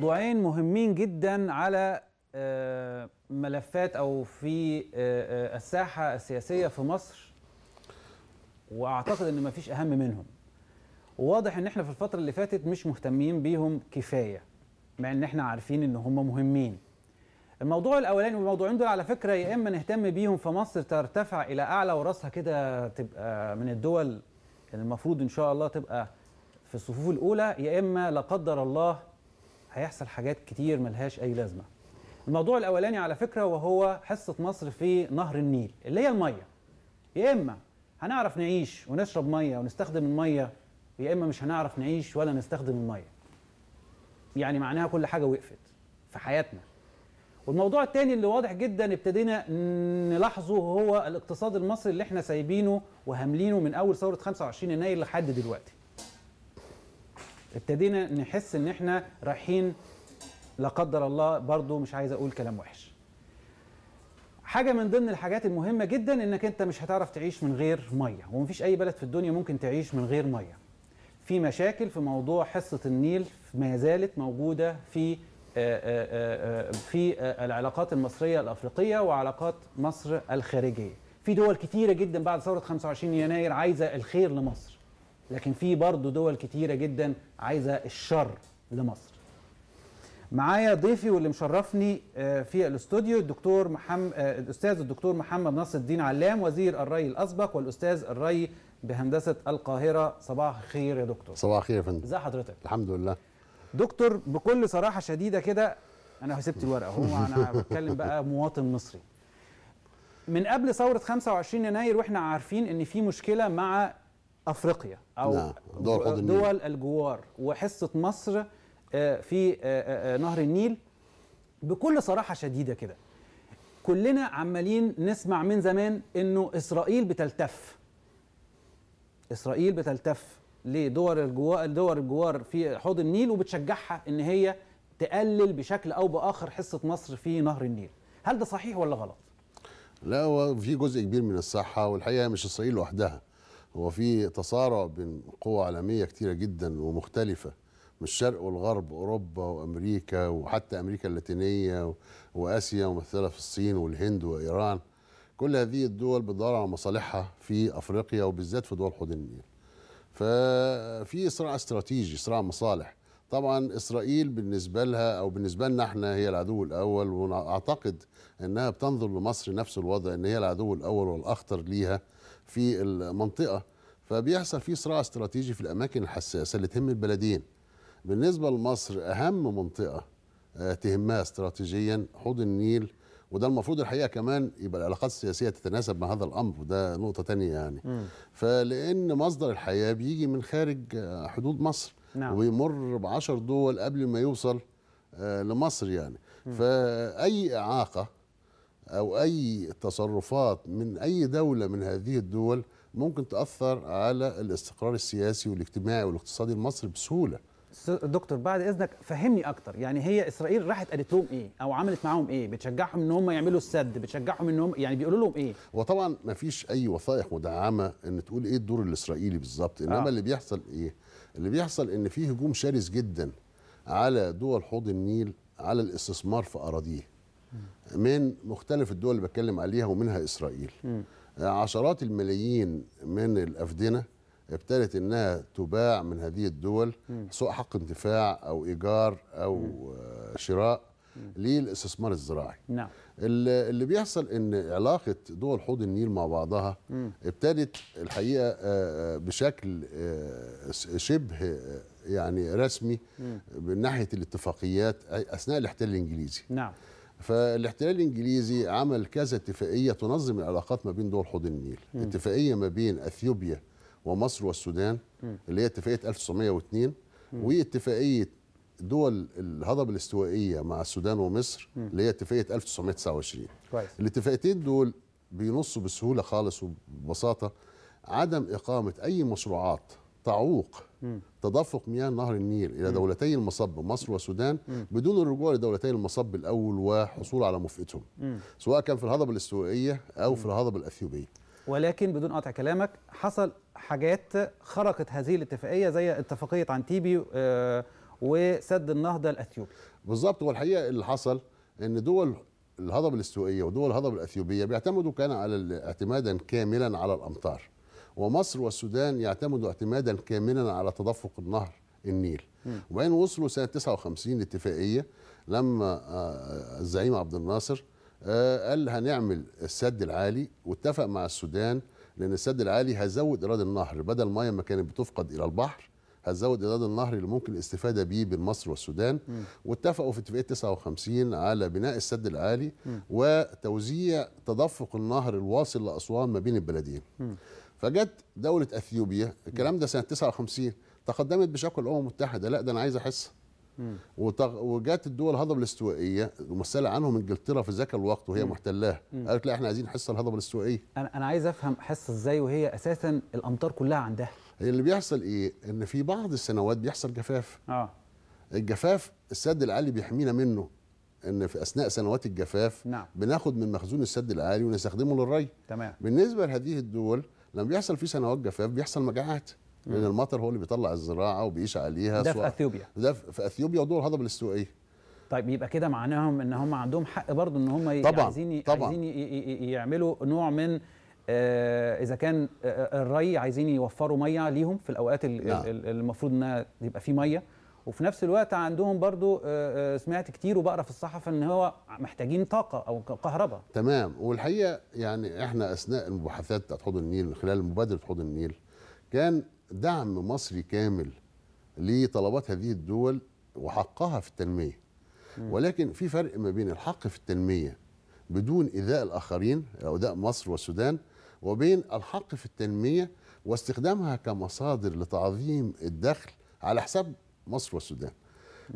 موضوعين مهمين جدا على آه، ملفات او في آه، آه، الساحه السياسيه في مصر واعتقد ان ما فيش اهم منهم واضح ان احنا في الفتره اللي فاتت مش مهتمين بيهم كفايه مع ان احنا عارفين ان هم مهمين الموضوع الاولاني والموضوعين دول على فكره يا اما نهتم بيهم فمصر ترتفع الى اعلى وراسها كده تبقى من الدول المفروض ان شاء الله تبقى في الصفوف الاولى يا اما لا قدر الله هيحصل حاجات كتير ملهاش أي لازمة الموضوع الأولاني على فكرة وهو حصة مصر في نهر النيل اللي هي المية يا إما هنعرف نعيش ونشرب مية ونستخدم المية يا إما مش هنعرف نعيش ولا نستخدم المية يعني معناها كل حاجة وقفت في حياتنا والموضوع الثاني اللي واضح جدا ابتدينا نلاحظه هو الاقتصاد المصري اللي احنا سايبينه وهاملينه من اول ثوره 25 يناير لحد دلوقتي ابتدينا نحس ان احنا رايحين لا قدر الله برضو مش عايز اقول كلام وحش حاجة من ضمن الحاجات المهمة جدا انك انت مش هتعرف تعيش من غير مية ومفيش اي بلد في الدنيا ممكن تعيش من غير مية في مشاكل في موضوع حصة النيل ما زالت موجودة في آه، آه، آه، في العلاقات المصرية الأفريقية وعلاقات مصر الخارجية في دول كتيرة جدا بعد ثورة 25 يناير عايزة الخير لمصر لكن في برضه دول كتيره جدا عايزه الشر لمصر معايا ضيفي واللي مشرفني آه، في الاستوديو الدكتور محمد آه، الاستاذ الدكتور محمد نصر الدين علام وزير الري الاسبق والاستاذ الري بهندسه القاهره صباح الخير يا دكتور صباح الخير يا فندم ازي حضرتك الحمد لله دكتور بكل صراحه شديده كده انا سبت الورقه هو انا بتكلم بقى مواطن مصري من قبل ثوره 25 يناير واحنا عارفين ان في مشكله مع افريقيا او نعم. دول, دول الجوار وحصه مصر آه، في آه، آه، نهر النيل بكل صراحه شديده كده كلنا عمالين نسمع من زمان انه اسرائيل بتلتف اسرائيل بتلتف لدول الجوار دول الجوار في حوض النيل وبتشجعها ان هي تقلل بشكل او باخر حصه مصر في نهر النيل هل ده صحيح ولا غلط لا هو في جزء كبير من الصحه والحقيقه مش اسرائيل لوحدها هو في تصارع بين قوى عالميه كتيره جدا ومختلفه من الشرق والغرب اوروبا وامريكا وحتى امريكا اللاتينيه واسيا ممثله في الصين والهند وايران كل هذه الدول بتدور على مصالحها في افريقيا وبالذات في دول حوض النيل ففي صراع استراتيجي صراع مصالح طبعا اسرائيل بالنسبه لها او بالنسبه لنا احنا هي العدو الاول واعتقد انها بتنظر لمصر نفس الوضع ان هي العدو الاول والاخطر ليها في المنطقه فبيحصل في صراع استراتيجي في الاماكن الحساسه اللي تهم البلدين بالنسبه لمصر اهم منطقه آه، تهمها استراتيجيا حوض النيل وده المفروض الحقيقه كمان يبقى العلاقات السياسيه تتناسب مع هذا الامر وده نقطه تانية يعني م. فلان مصدر الحياه بيجي من خارج آه، حدود مصر نعم. ويمر ب 10 دول قبل ما يوصل آه، لمصر يعني م. فاي اعاقه او اي تصرفات من اي دوله من هذه الدول ممكن تاثر على الاستقرار السياسي والاجتماعي والاقتصادي المصري بسهوله دكتور بعد اذنك فهمني اكتر يعني هي اسرائيل راحت قالت لهم ايه او عملت معاهم ايه بتشجعهم ان هم يعملوا السد بتشجعهم ان هم يعني بيقولوا لهم ايه وطبعا ما فيش اي وثائق مدعمه ان تقول ايه الدور الاسرائيلي بالظبط آه. انما آه. اللي بيحصل ايه اللي بيحصل ان في هجوم شرس جدا على دول حوض النيل على الاستثمار في اراضيه من مختلف الدول اللي بتكلم عليها ومنها اسرائيل عشرات الملايين من الافدنه ابتدت انها تباع من هذه الدول سواء حق انتفاع او ايجار او شراء للاستثمار الزراعي نعم اللي بيحصل ان علاقه دول حوض النيل مع بعضها ابتدت الحقيقه آه، آه، بشكل آه، شبه يعني رسمي من ناحيه الاتفاقيات اثناء الاحتلال الانجليزي نعم فالاحتلال الانجليزي عمل كذا اتفاقيه تنظم العلاقات ما بين دول حوض النيل م. اتفاقيه ما بين اثيوبيا ومصر والسودان م. اللي هي اتفاقيه 1902 م. واتفاقيه دول الهضبه الاستوائيه مع السودان ومصر م. اللي هي اتفاقيه 1929 كويس الاتفاقيتين دول بينصوا بسهوله خالص وببساطه عدم اقامه اي مشروعات تعوق تدفق مياه نهر النيل الى دولتي المصب مصر والسودان بدون الرجوع لدولتي المصب الاول وحصول على مفئتهم سواء كان في الهضبه الاستوائيه او في الهضبه الاثيوبيه ولكن بدون قطع كلامك حصل حاجات خرقت هذه الاتفاقيه زي اتفاقيه عنتيبي آه، وسد النهضه الاثيوبي بالظبط والحقيقه اللي حصل ان دول الهضبه الاستوائيه ودول الهضبه الاثيوبيه بيعتمدوا كان على اعتمادا كاملا على الامطار ومصر والسودان يعتمدوا اعتمادا كاملا على تدفق النهر النيل وبعدين وصلوا سنه 59 لاتفاقيه لما آه، الزعيم عبد الناصر آه، قال هنعمل السد العالي واتفق مع السودان لان السد العالي هيزود ايراد النهر بدل المايه ما كانت بتفقد الى البحر هتزود ايراد النهر اللي ممكن الاستفاده بيه بين مصر والسودان واتفقوا في اتفاقيه 59 على بناء السد العالي م. وتوزيع تدفق النهر الواصل لاسوان ما بين البلدين م. فجت دوله اثيوبيا الكلام ده سنه 59 تقدمت بشكل الامم المتحده لا ده انا عايز احس وجت وجات الدول الهضبه الاستوائيه ممثلة عنهم انجلترا في ذاك الوقت وهي محتلاه قالت لا احنا عايزين حصه الهضبه الاستوائيه انا انا عايز افهم حصه ازاي وهي اساسا الامطار كلها عندها هي اللي بيحصل ايه ان في بعض السنوات بيحصل جفاف اه الجفاف السد العالي بيحمينا منه ان في اثناء سنوات الجفاف نعم. بناخد من مخزون السد العالي ونستخدمه للري تمام بالنسبه لهذه الدول لما بيحصل في سنوات جفاف بيحصل مجاعات لان المطر هو اللي بيطلع الزراعه وبيعيش عليها ده في اثيوبيا ده في اثيوبيا ودول الهضبه الاستوائيه طيب يبقى كده معناهم ان هم عندهم حق برضه ان هم طبعًا عايزين طبعًا عايزين يعملوا نوع من آه اذا كان آه، آه، الري عايزين يوفروا ميه ليهم في الاوقات نعم. المفروض انها يبقى في ميه وفي نفس الوقت عندهم برضو آه، آه، سمعت كتير وبقرا في الصحف ان هو محتاجين طاقه او كهرباء تمام والحقيقه يعني احنا اثناء المباحثات بتاعت حوض النيل من خلال مبادره حوض النيل كان دعم مصري كامل لطلبات هذه الدول وحقها في التنميه ولكن في فرق ما بين الحق في التنميه بدون ايذاء الاخرين او ايذاء مصر والسودان وبين الحق في التنميه واستخدامها كمصادر لتعظيم الدخل على حساب مصر والسودان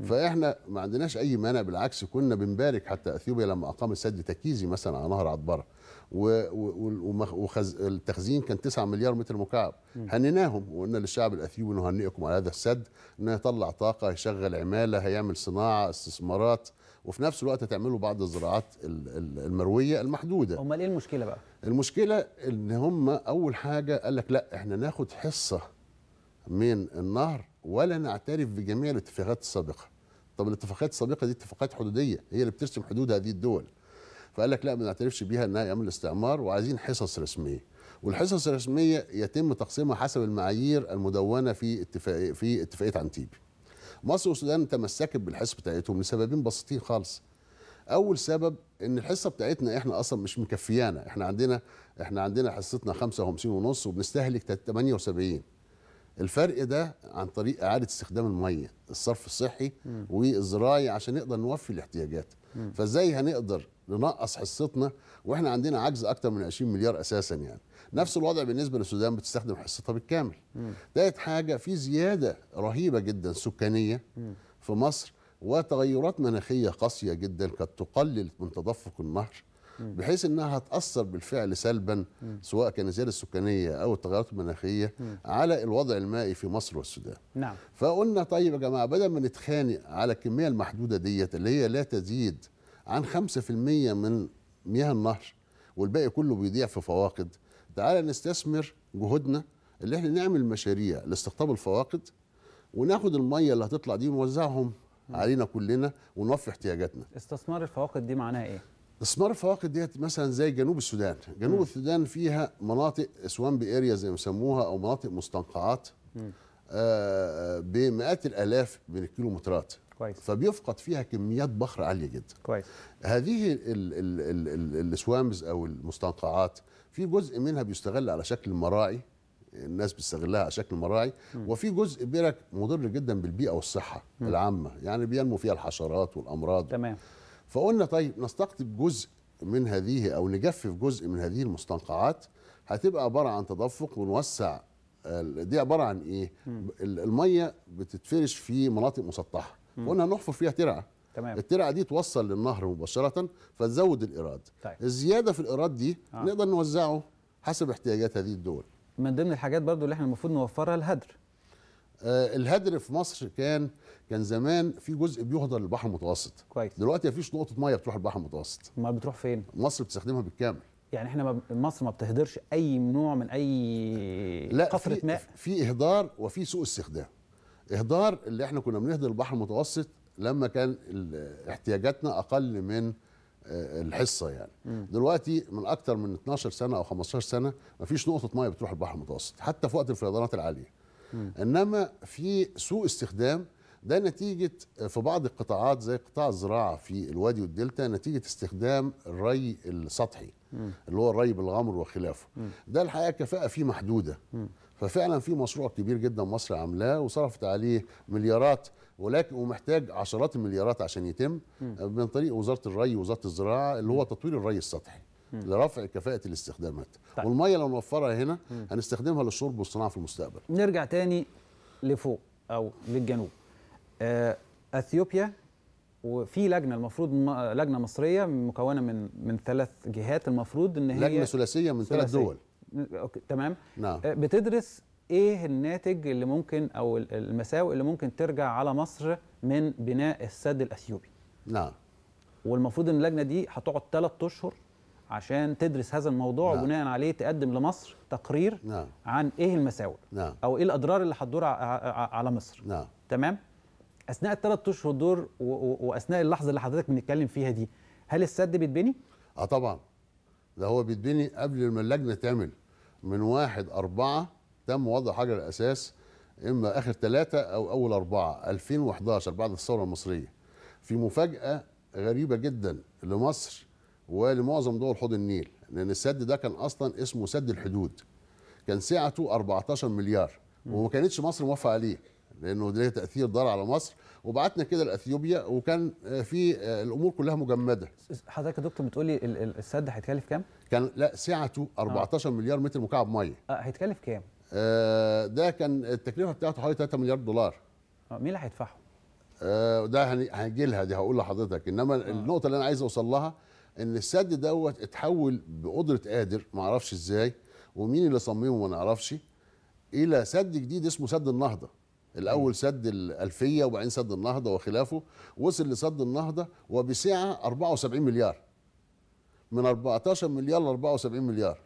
فاحنا ما عندناش اي مانع بالعكس كنا بنبارك حتى اثيوبيا لما اقام سد تكيزي مثلا على نهر عطبره والتخزين كان 9 مليار متر مكعب هنيناهم وقلنا للشعب الاثيوبي نهنئكم على هذا السد انه يطلع طاقه هيشغل عماله هيعمل صناعه استثمارات وفي نفس الوقت هتعملوا بعض الزراعات المرويه المحدوده امال ايه المشكله بقى المشكله ان هم اول حاجه قال لك لا احنا ناخد حصه من النهر ولا نعترف بجميع الاتفاقات السابقه طب الاتفاقات السابقه دي اتفاقات حدوديه هي اللي بترسم حدود هذه الدول فقال لك لا ما نعترفش بيها انها ايام الاستعمار وعايزين حصص رسميه والحصص الرسميه يتم تقسيمها حسب المعايير المدونه في اتفاق في اتفاقيه عنتيبي مصر والسودان تمسكت بالحصه بتاعتهم لسببين بسيطين خالص اول سبب ان الحصه بتاعتنا احنا اصلا مش مكفيانا احنا عندنا احنا عندنا حصتنا 55 ونص وبنستهلك 78 الفرق ده عن طريق اعاده استخدام الميه الصرف الصحي والزراعي عشان نقدر نوفي الاحتياجات فازاي هنقدر ننقص حصتنا واحنا عندنا عجز اكتر من 20 مليار اساسا يعني نفس الوضع بالنسبه للسودان بتستخدم حصتها بالكامل ديت حاجه في زياده رهيبه جدا سكانيه في مصر وتغيرات مناخيه قاسيه جدا قد تقلل من تدفق النهر بحيث انها هتاثر بالفعل سلبا سواء كان الزياده السكانيه او التغيرات المناخيه على الوضع المائي في مصر والسودان نعم فقلنا طيب يا جماعه بدل ما نتخانق على الكميه المحدوده ديت اللي هي لا تزيد عن 5% من مياه النهر والباقي كله بيضيع في فواقد تعالى نستثمر جهودنا اللي احنا نعمل مشاريع لاستقطاب الفواقد وناخد الميه اللي هتطلع دي ونوزعهم علينا كلنا ونوفي احتياجاتنا استثمار الفواقد دي معناها ايه استثمار الفواقد ديت مثلا زي جنوب السودان جنوب م. السودان فيها مناطق سوامب اريا زي ما سموها او مناطق مستنقعات آه، بمئات الالاف من الكيلومترات كويس فبيفقد فيها كميات بخر عاليه جدا كويس هذه السوامز او المستنقعات في جزء منها بيستغل على شكل مراعي الناس بتستغلها على شكل مراعي م. وفي جزء بيرك مضر جدا بالبيئه والصحه م. العامه يعني بينمو فيها الحشرات والامراض تمام فقلنا طيب نستقطب جزء من هذه او نجفف جزء من هذه المستنقعات هتبقى عباره عن تدفق ونوسع آه، دي عباره عن ايه؟ الميه بتتفرش في مناطق مسطحه قلنا هنحفر فيها ترعه تمام الترعه دي توصل للنهر مباشره فتزود الايراد طيب. الزياده في الايراد دي آه. نقدر نوزعه حسب احتياجات هذه الدول من ضمن الحاجات برضو اللي احنا المفروض نوفرها الهدر آه، الهدر في مصر كان كان زمان في جزء بيهدر للبحر المتوسط كويس دلوقتي مفيش نقطه ميه بتروح البحر المتوسط امال بتروح فين مصر بتستخدمها بالكامل يعني احنا مصر ما بتهدرش اي نوع من اي لا قطره ماء في اهدار وفي سوء استخدام اهدار اللي احنا كنا بنهدر البحر المتوسط لما كان احتياجاتنا اقل من آه، الحصه يعني م. دلوقتي من اكتر من 12 سنه او 15 سنه مفيش نقطه ميه بتروح البحر المتوسط حتى في وقت الفيضانات العاليه م. انما في سوء استخدام ده نتيجة في بعض القطاعات زي قطاع الزراعة في الوادي والدلتا نتيجة استخدام الري السطحي م. اللي هو الري بالغمر وخلافه م. ده الحقيقة الكفاءة فيه محدودة م. ففعلا في مشروع كبير جدا مصر عاملاه وصرفت عليه مليارات ولكن ومحتاج عشرات المليارات عشان يتم من طريق وزاره الري ووزاره الزراعه اللي هو تطوير الري السطحي. لرفع كفاءه الاستخدامات طيب. والميه لو نوفرها هنا مم. هنستخدمها للشرب والصناعه في المستقبل نرجع تاني لفوق او للجنوب آه، اثيوبيا وفي لجنه المفروض لجنه مصريه مكونه من من ثلاث جهات المفروض ان هي لجنه ثلاثيه من ثلاث دول أوكي. تمام نعم. آه، بتدرس ايه الناتج اللي ممكن او المساوئ اللي ممكن ترجع على مصر من بناء السد الاثيوبي نعم والمفروض ان اللجنه دي هتقعد ثلاث اشهر عشان تدرس هذا الموضوع نعم. عليه تقدم لمصر تقرير نعم. عن ايه المساوئ نعم. او ايه الاضرار اللي هتدور على مصر نعم. تمام اثناء الثلاث اشهر دول واثناء اللحظه اللي حضرتك بنتكلم فيها دي هل السد بيتبني اه طبعا ده هو بيتبني قبل ما اللجنه تعمل من واحد أربعة تم وضع حجر الأساس إما آخر ثلاثة أو أول أربعة 2011 بعد الثورة المصرية في مفاجأة غريبة جدا لمصر ولمعظم دول حوض النيل لان السد ده كان اصلا اسمه سد الحدود كان سعته 14 مليار وما كانتش مصر موافقه عليه لانه ليه تاثير ضار على مصر وبعتنا كده لاثيوبيا وكان آه، في آه، الامور كلها مجمده حضرتك يا دكتور بتقولي السد هيتكلف كام كان لا سعته 14 آه. مليار متر مكعب ميه آه،, اه هيتكلف كام آه ده كان التكلفه بتاعته حوالي 3 مليار دولار اه مين اللي هيدفعه آه ده هنجي لها دي هقول لحضرتك انما آه. النقطه اللي انا عايز اوصل لها ان السد دوت اتحول بقدره قادر ما اعرفش ازاي ومين اللي صممه ما نعرفش الى سد جديد اسمه سد النهضه الاول سد الالفيه وبعدين سد النهضه وخلافه وصل لسد النهضه وبسعه 74 مليار من 14 مليار ل 74 مليار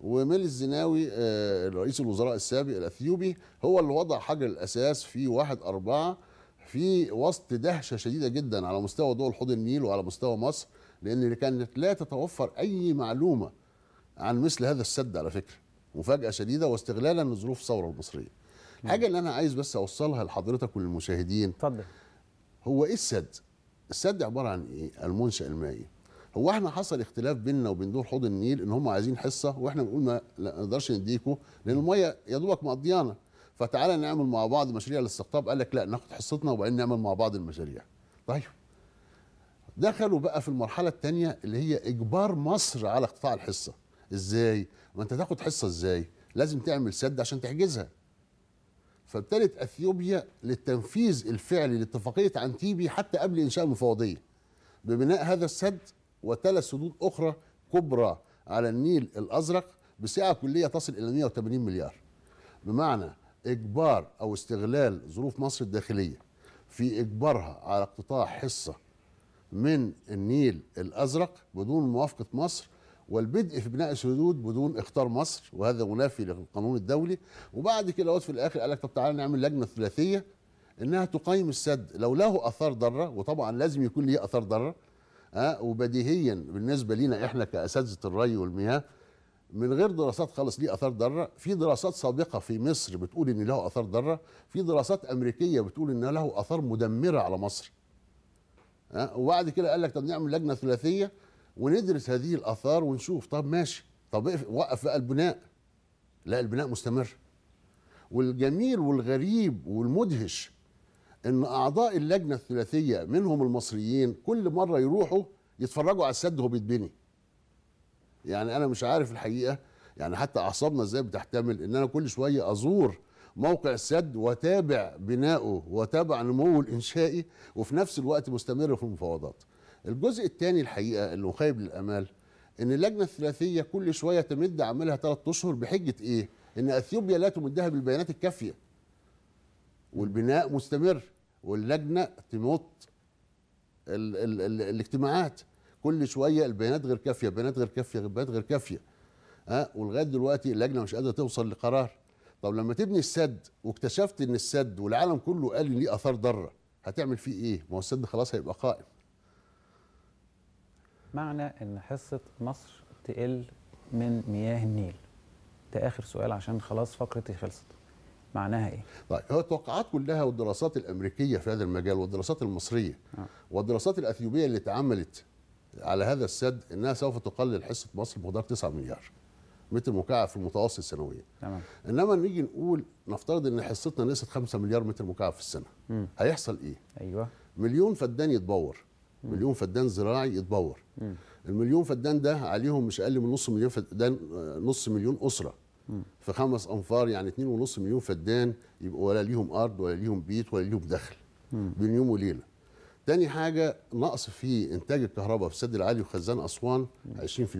وميل الزناوي آه، رئيس الوزراء السابق الاثيوبي هو اللي وضع حجر الاساس في 1 4 في وسط دهشه شديده جدا على مستوى دول حوض النيل وعلى مستوى مصر لان كانت لا تتوفر اي معلومه عن مثل هذا السد على فكره مفاجاه شديده واستغلالا لظروف الثوره المصريه الحاجه نعم. اللي انا عايز بس اوصلها لحضرتك وللمشاهدين اتفضل هو ايه السد السد عباره عن ايه المنشا المائي هو احنا حصل اختلاف بيننا وبين دول حوض النيل ان هم عايزين حصه واحنا بنقول ما نقدرش نديكوا لان الميه يا دوبك مقضيانا فتعالى نعمل مع بعض مشاريع الاستقطاب قال لك لا ناخد حصتنا وبعدين نعمل مع بعض المشاريع طيب دخلوا بقى في المرحله الثانيه اللي هي اجبار مصر على اقتطاع الحصه ازاي ما انت تاخد حصه ازاي لازم تعمل سد عشان تحجزها فابتدت اثيوبيا للتنفيذ الفعلي لاتفاقيه عنتيبي حتى قبل انشاء المفوضيه ببناء هذا السد وثلاث سدود اخرى كبرى على النيل الازرق بسعه كليه تصل الى 180 مليار بمعنى اجبار او استغلال ظروف مصر الداخليه في اجبارها على اقتطاع حصه من النيل الازرق بدون موافقه مصر والبدء في بناء السدود بدون اختار مصر وهذا منافي للقانون الدولي وبعد كده في الاخر قال لك طب تعالى نعمل لجنه ثلاثيه انها تقيم السد لو له اثار ضاره وطبعا لازم يكون ليه اثار ضاره أه وبديهيا بالنسبه لينا احنا كاساتذه الري والمياه من غير دراسات خالص ليه اثار ضاره في دراسات سابقه في مصر بتقول ان له اثار ضاره في دراسات امريكيه بتقول ان له اثار مدمره على مصر وبعد كده قال لك طب نعمل لجنه ثلاثيه وندرس هذه الاثار ونشوف طب ماشي طب وقف بقى البناء لا البناء مستمر والجميل والغريب والمدهش ان اعضاء اللجنه الثلاثيه منهم المصريين كل مره يروحوا يتفرجوا على السد وهو بيتبني يعني انا مش عارف الحقيقه يعني حتى اعصابنا ازاي بتحتمل ان انا كل شويه ازور موقع السد وتابع بنائه وتابع نموه الانشائي وفي نفس الوقت مستمر في المفاوضات. الجزء الثاني الحقيقه اللي مخيب للامال ان اللجنه الثلاثيه كل شويه تمد عملها ثلاث اشهر بحجه ايه؟ ان اثيوبيا لا تمدها بالبيانات الكافيه. والبناء مستمر واللجنه تمط ال ال ال الاجتماعات كل شويه البيانات غير كافيه بيانات غير كافيه بيانات غير كافيه ها أه؟ ولغايه دلوقتي اللجنه مش قادره توصل لقرار طب لما تبني السد واكتشفت ان السد والعالم كله قال ان ليه اثار ضاره هتعمل فيه ايه؟ ما هو السد خلاص هيبقى قائم. معنى ان حصه مصر تقل من مياه النيل. ده اخر سؤال عشان خلاص فقرتي خلصت. معناها ايه؟ طيب هو التوقعات كلها والدراسات الامريكيه في هذا المجال والدراسات المصريه آه. والدراسات الاثيوبيه اللي اتعملت على هذا السد انها سوف تقلل حصه مصر بمقدار 9 مليار. متر مكعب في المتوسط سنويا تمام انما نيجي نقول نفترض ان حصتنا نقصت 5 مليار متر مكعب في السنه مم. هيحصل ايه ايوه مليون فدان يتبور م. مليون فدان زراعي يتبور م. المليون فدان ده عليهم مش اقل من نص مليون فدان نص مليون اسره في خمس انفار يعني 2.5 مليون فدان يبقوا ولا ليهم ارض ولا ليهم بيت ولا ليهم دخل بين يوم وليله تاني حاجة نقص في إنتاج الكهرباء في السد العالي وخزان أسوان 20%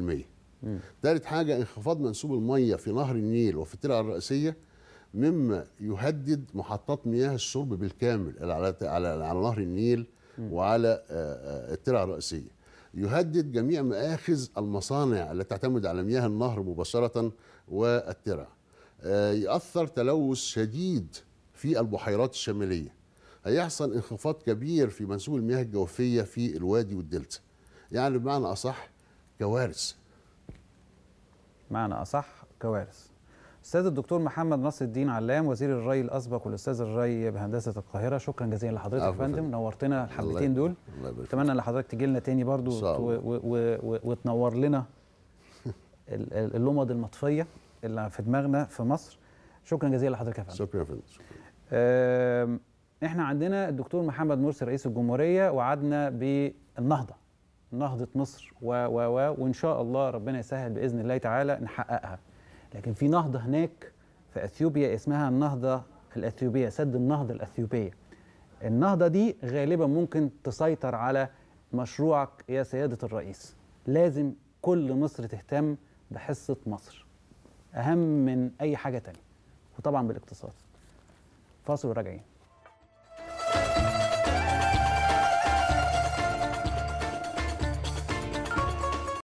ثالث حاجة انخفاض منسوب المية في نهر النيل وفي الترعة الرئيسية مما يهدد محطات مياه الشرب بالكامل على على نهر النيل وعلى آه، آه، الترعة الرئيسية يهدد جميع مآخذ المصانع التي تعتمد على مياه النهر مباشرة والترع آه، يأثر تلوث شديد في البحيرات الشمالية هيحصل انخفاض كبير في منسوب المياه الجوفية في الوادي والدلتا يعني بمعنى أصح كوارث معنى أصح كوارث أستاذ الدكتور محمد نصر الدين علام وزير الري الأسبق والأستاذ الري بهندسة القاهرة شكرا جزيلا لحضرتك يا فندم نورتنا الحبتين دول أتمنى إن حضرتك تجي لنا تاني برضو وتنور لنا اللمض المطفية اللي في دماغنا في مصر شكرا جزيلا لحضرتك يا فندم شكرا يا فندم شكرا. احنا عندنا الدكتور محمد مرسي رئيس الجمهورية وعدنا بالنهضة نهضه مصر و و و وان شاء الله ربنا يسهل باذن الله تعالى نحققها لكن في نهضه هناك في اثيوبيا اسمها النهضه الاثيوبيه سد النهضه الاثيوبيه النهضه دي غالبا ممكن تسيطر على مشروعك يا سياده الرئيس لازم كل مصر تهتم بحصه مصر اهم من اي حاجه تانية وطبعا بالاقتصاد فاصل وراجعين